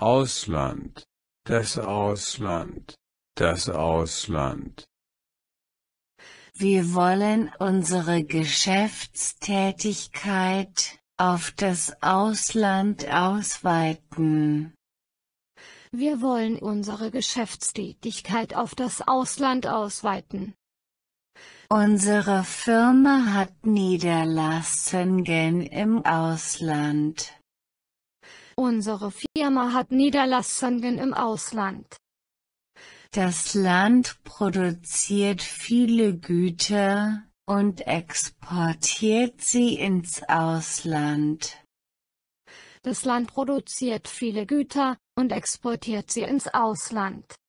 Ausland, das Ausland, das Ausland. Wir wollen unsere Geschäftstätigkeit auf das Ausland ausweiten. Wir wollen unsere Geschäftstätigkeit auf das Ausland ausweiten. Unsere Firma hat Niederlassungen im Ausland. Unsere Firma hat Niederlassungen im Ausland. Das Land produziert viele Güter und exportiert sie ins Ausland. Das Land produziert viele Güter und exportiert sie ins Ausland.